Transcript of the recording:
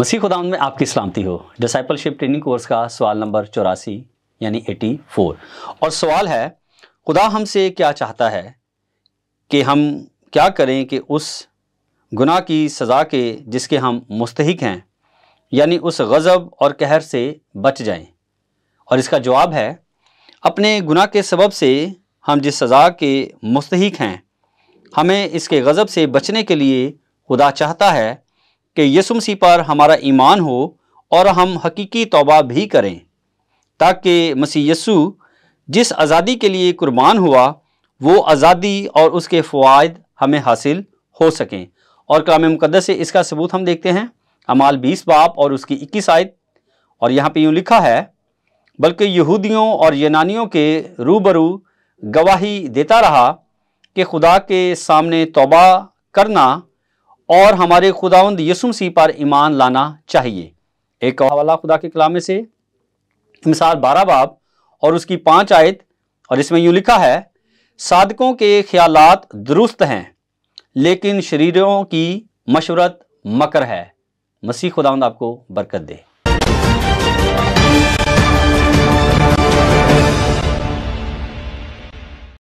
मसीह खुदाम में आपकी सलामती हो डिसाइपलशिप ट्रेनिंग कोर्स का सवाल नंबर चौरासी यानी एटी फोर और सवाल है खुदा हमसे क्या चाहता है कि हम क्या करें कि उस गुनाह की सज़ा के जिसके हम मुस्तक हैं यानी उस गज़ब और कहर से बच जाएं और इसका जवाब है अपने गुनाह के सबब से हम जिस सज़ा के मुस्तक हैं हमें इसके गज़ब से बचने के लिए खुदा चाहता है कि यसु मसीह पर हमारा ईमान हो और हम हकीकी तोबा भी करें ताकि मसीह यसु जिस आज़ादी के लिए कुर्बान हुआ वो आज़ादी और उसके फ़वाद हमें हासिल हो सकें और कलाम मुकदस से इसका सबूत हम देखते हैं अमाल बीस बाप और उसकी इक्कीस आयत और यहाँ पे यूँ लिखा है बल्कि यहूदियों और यूनानियों के रूबरू गवाही देता रहा कि खुदा के सामने तोबा करना और हमारे खुदावंद यसुम सी पर ईमान लाना चाहिए एक हवाला खुदा के कलामे से मिसाल बारह बाब और उसकी पाँच आयत और इसमें यूँ लिखा है साधकों के ख्याल दुरुस्त हैं लेकिन शरीरों की मशवरत मकर है मसीह खुदावंद आपको बरकत दे